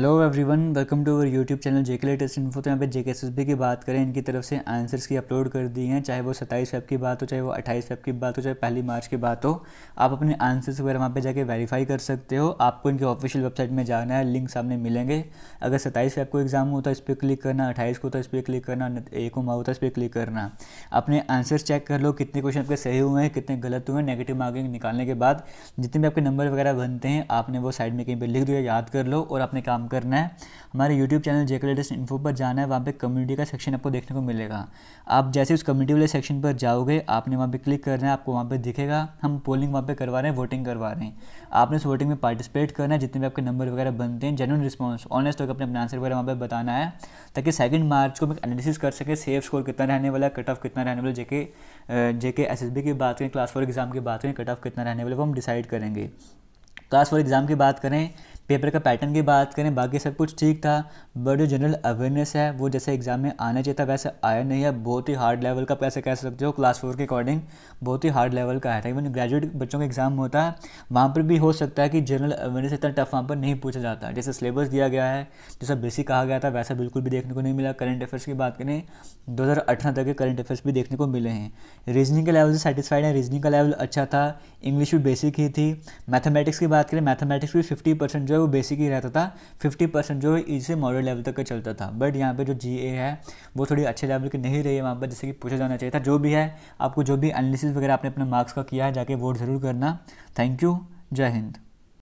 hello everyone welcome to our YouTube channel JK latest info तो यहाँ पे जेके S की बात करें इनकी तरफ से आंसर्स की अपलोड कर दी हैं चाहे वो सत्ताईस फेब की बात हो चाहे वो अट्ठाईस फेब की बात हो चाहे पहली मार्च की बात हो आप अपने आंसर्स वगैरह वहाँ पे जाके वेरीफाई कर सकते हो आपको इनके ऑफिशियल वेबसाइट में जाना है लिंक सामने मिलेंगे अगर सत्ताईस फेब को एग्जाम होता है इस पर क्लिक करना अट्ठाईस को होता तो है इस पर क्लिक करना एक को होता तो है इस पर क्लिक करना अपने आंसर्स चेक कर लो कितने क्वेश्चन आपके सही हुए हैं कितने गलत हुए हैं नेगेटिव मार्किंग निकालने के बाद जितने भी आपके नंबर वगैरह बनते हैं आपने वो साइड में कहीं पर लिख दिया याद कर लो और अपने काम करना है हमारे YouTube channel JK latest info पर जाना है वहाँ पे कम्युनिटी का सेक्शन आपको देखने को मिलेगा आप जैसे उस कम्युनिटी वाले सेक्शन पर जाओगे आपने वहाँ पे क्लिक करना है आपको वहाँ पे दिखेगा हम पोलिंग वहाँ पे करवा रहे हैं वोटिंग करवा रहे हैं आपने उस वोटिंग में पार्टिसिपेट करना है जितने भी आपके नंबर वगैरह बनते हैं जेनुअन रिस्पॉन्स ऑनेस्ट होकर अपने अपने आंसर वगैरह वहाँ पर बताना है ताकि सेकेंड मार्च को हम एनालिसिस कर सके सेफ स्कोर कितना रहने वाला कट ऑफ कितना रहने वाला जेके जेके एस की बात करें क्लास फोर एग्जाम की बात करें कट ऑफ कितना रहने वाला वो हम डिसाइड करेंगे क्लास फोर एग्ज़ाम की बात करें पेपर का पैटर्न की बात करें बाकी सब कुछ ठीक था बट जो जनरल अवेयरनेस है वो जैसे एग्ज़ाम में आना चाहिए था वैसे आया नहीं है बहुत ही हार्ड लेवल का पैसे कह सकते हो क्लास फोर के अकॉर्डिंग बहुत ही हार्ड लेवल का आया था इवन ग्रेजुएट बच्चों का एग्ज़ाम होता है वहाँ पर भी हो सकता है कि जनरल अवेयरनेस इतना टफ वहाँ पर नहीं पूछा जाता जैसे सिलेबस दिया गया है जैसा बेसिक कहा गया था वैसा बिल्कुल भी देखने को नहीं मिला करंट अफेयर्स की बात करें दो तक के करंट अफेयर्स भी देखने को मिले हैं रीजनिंग के लेवल से सेटिस्फाइड है रीजनिंग का लेवल अच्छा था इंग्लिश भी बेसिक ही थी मैथमेटिक्स की बात करें मैथमेटिक्स भी फिफ्टी परसेंट जो वो बेसिक ही रहता था फिफ्टी परसेंट जो है से मॉडल लेवल तक का चलता था बट यहाँ पे जो जी ए है वो थोड़ी अच्छे लेवल की नहीं रही है वहाँ पर जैसे कि पूछा जाना चाहिए था जो भी है आपको जो भी एनालिसिस वगैरह आपने अपने मार्क्स का किया है जाके वोट ज़रूर करना थैंक यू जय हिंद